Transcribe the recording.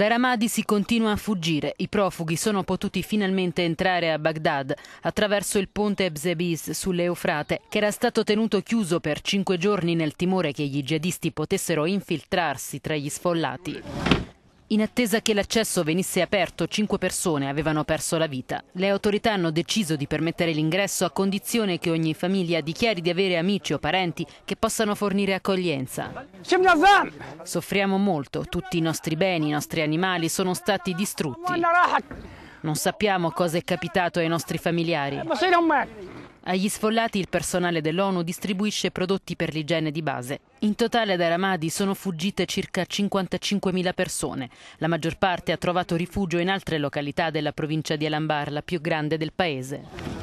Da Ramadi si continua a fuggire. I profughi sono potuti finalmente entrare a Baghdad attraverso il ponte Ebzebis sull'Eufrate, che era stato tenuto chiuso per cinque giorni nel timore che gli jihadisti potessero infiltrarsi tra gli sfollati. In attesa che l'accesso venisse aperto, cinque persone avevano perso la vita. Le autorità hanno deciso di permettere l'ingresso a condizione che ogni famiglia dichiari di avere amici o parenti che possano fornire accoglienza. Soffriamo molto, tutti i nostri beni, i nostri animali sono stati distrutti. Non sappiamo cosa è capitato ai nostri familiari. Agli sfollati il personale dell'ONU distribuisce prodotti per l'igiene di base. In totale da Ramadi sono fuggite circa 55.000 persone. La maggior parte ha trovato rifugio in altre località della provincia di Alambar, la più grande del paese.